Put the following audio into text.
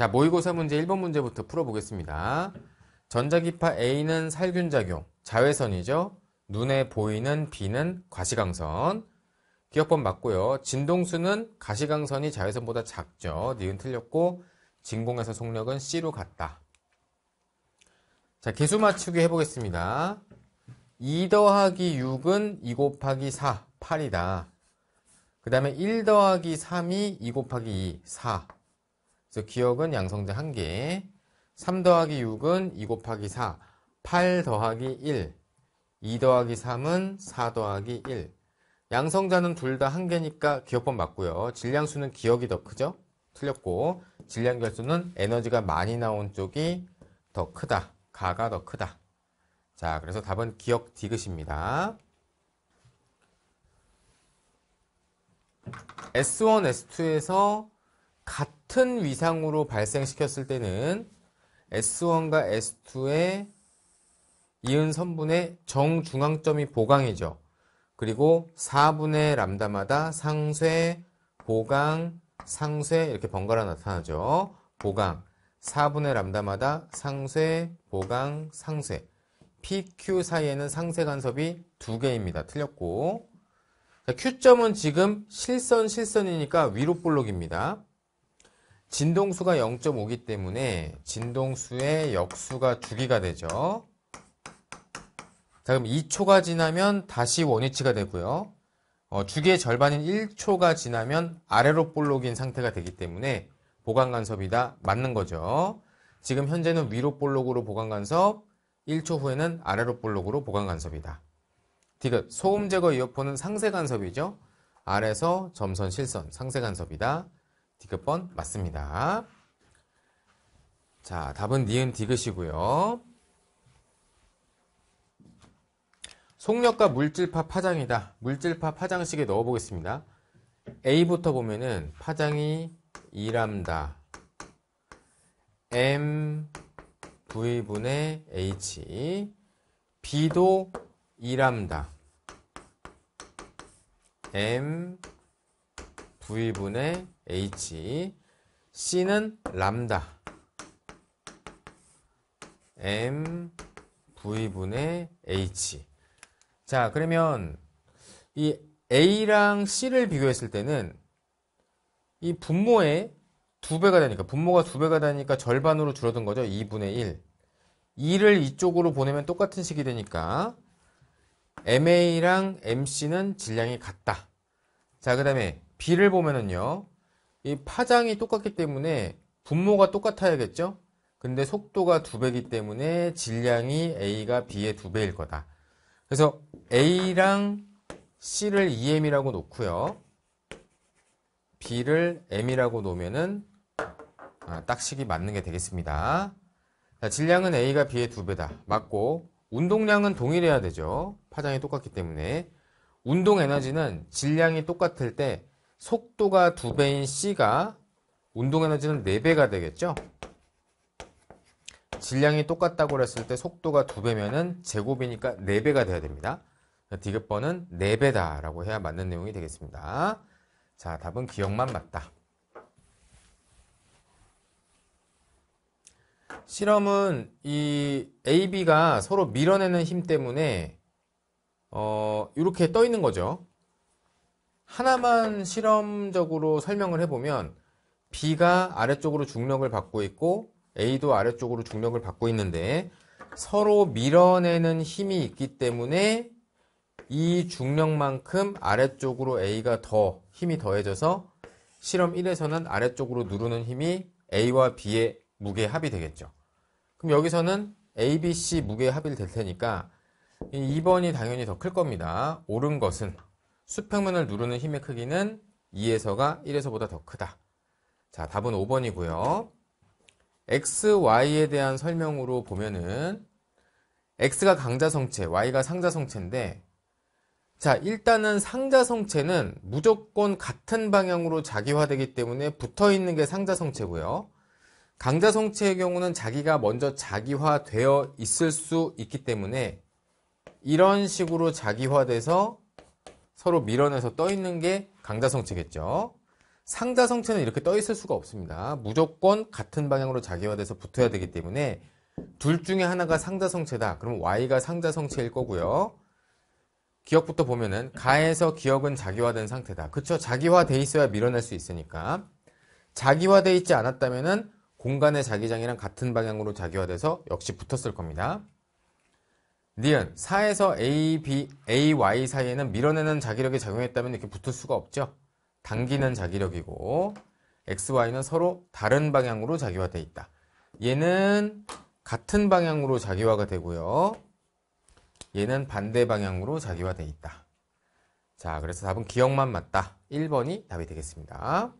자, 모의고사 문제 1번 문제부터 풀어보겠습니다. 전자기파 A는 살균작용, 자외선이죠. 눈에 보이는 B는 과시광선. 기억법 맞고요. 진동수는 가시광선이 자외선보다 작죠. 니은 틀렸고 진공에서 속력은 C로 갔다 자, 개수 맞추기 해보겠습니다. 2 더하기 6은 2 곱하기 4, 8이다. 그 다음에 1 더하기 3이 2 곱하기 2, 4. 그래서 기억은 양성자 1개 3 더하기 6은 2 곱하기 4 8 더하기 1 2 더하기 3은 4 더하기 1 양성자는 둘 다 1개니까 기억법 맞고요 질량수는 기억이 더 크죠? 틀렸고 질량결수는 에너지가 많이 나온 쪽이 더 크다 가가 더 크다 자 그래서 답은 기억 디귿입니다 S1, S2에서 같은 위상으로 발생시켰을 때는 S1과 S2의 이은 선분의 정중앙점이 보강이죠. 그리고 4분의 람다마다 상쇄, 보강, 상쇄 이렇게 번갈아 나타나죠. 보강, 4분의 람다마다 상쇄, 보강, 상쇄 PQ 사이에는 상쇄 간섭이 두개입니다 틀렸고 Q점은 지금 실선 실선이니까 위로 볼록입니다. 진동수가 0.5기 때문에 진동수의 역수가 주기가 되죠. 자 그럼 2초가 지나면 다시 원위치가 되고요. 어, 주기의 절반인 1초가 지나면 아래로 볼록인 상태가 되기 때문에 보강간섭이다 맞는 거죠. 지금 현재는 위로 볼록으로 보강간섭 1초 후에는 아래로 볼록으로 보강간섭이다. 디귿 소음 제거 이어폰은 상세 간섭이죠. 아래서 점선 실선 상세 간섭이다. 디귿 번 맞습니다. 자, 답은 니은 디귿이고요. 속력과 물질파 파장이다. 물질파 파장식에 넣어보겠습니다. A부터 보면은 파장이 2람다. M V분의 H B도 2람다. M V분의 H C는 람다 M V분의 H 자 그러면 이 A랑 C를 비교했을 때는 이 분모의 2배가 되니까 분모가 2배가 되니까 절반으로 줄어든 거죠 2분의 1 2를 이쪽으로 보내면 똑같은 식이 되니까 MA랑 MC는 질량이 같다 자그 다음에 B를 보면은요 이 파장이 똑같기 때문에 분모가 똑같아야겠죠? 근데 속도가 2 배이기 때문에 질량이 A가 B의 2 배일 거다. 그래서 A랑 C를 EM이라고 놓고요. B를 M이라고 놓으면은 아, 딱식이 맞는 게 되겠습니다. 자, 질량은 A가 B의 2 배다. 맞고 운동량은 동일해야 되죠. 파장이 똑같기 때문에 운동 에너지는 질량이 똑같을 때 속도가 2배인 C가 운동에너지는 4배가 되겠죠? 질량이 똑같다고 했을 때 속도가 2배면은 제곱이니까 4배가 돼야 됩니다. 디귿번은 4배다 라고 해야 맞는 내용이 되겠습니다. 자, 답은 기억만 맞다. 실험은 이 AB가 서로 밀어내는 힘 때문에 어, 이렇게 떠 있는 거죠. 하나만 실험적으로 설명을 해보면 B가 아래쪽으로 중력을 받고 있고 A도 아래쪽으로 중력을 받고 있는데 서로 밀어내는 힘이 있기 때문에 이 중력만큼 아래쪽으로 A가 더 힘이 더해져서 실험 1에서는 아래쪽으로 누르는 힘이 A와 B의 무게 합이 되겠죠. 그럼 여기서는 A, B, C 무게 합이 될 테니까 2번이 당연히 더 클 겁니다. 옳은 것은 수평면을 누르는 힘의 크기는 2에서가 1에서보다 더 크다. 자, 답은 5번이고요. x, y에 대한 설명으로 보면은 x가 강자성체, y가 상자성체인데 자, 일단은 상자성체는 무조건 같은 방향으로 자기화되기 때문에 붙어있는 게 상자성체고요. 강자성체의 경우는 자기가 먼저 자기화되어 있을 수 있기 때문에 이런 식으로 자기화돼서 서로 밀어내서 떠 있는 게 강자성체겠죠. 상자성체는 이렇게 떠 있을 수가 없습니다. 무조건 같은 방향으로 자기화돼서 붙어야 되기 때문에 둘 중에 하나가 상자성체다. 그럼 Y가 상자성체일 거고요. 기억부터 보면은 가에서 기억은 자기화된 상태다. 그쵸? 자기화돼 있어야 밀어낼 수 있으니까. 자기화돼 있지 않았다면은 공간의 자기장이랑 같은 방향으로 자기화돼서 역시 붙었을 겁니다. 니은 4에서 A, B, A, Y 사이에는 밀어내는 자기력이 작용했다면 이렇게 붙을 수가 없죠. 당기는 자기력이고 X, Y는 서로 다른 방향으로 자기화되어 있다. 얘는 같은 방향으로 자기화가 되고요. 얘는 반대 방향으로 자기화되어 있다. 자, 그래서 답은 기억만 맞다. 1번이 답이 되겠습니다.